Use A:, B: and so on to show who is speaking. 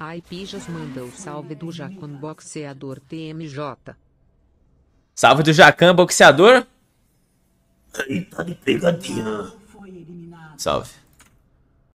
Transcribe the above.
A: Ai Pijas manda o salve do Jacan Boxeador TMJ.
B: Salve do Jacan Boxeador? Eita, de pegadinha.
C: Salve.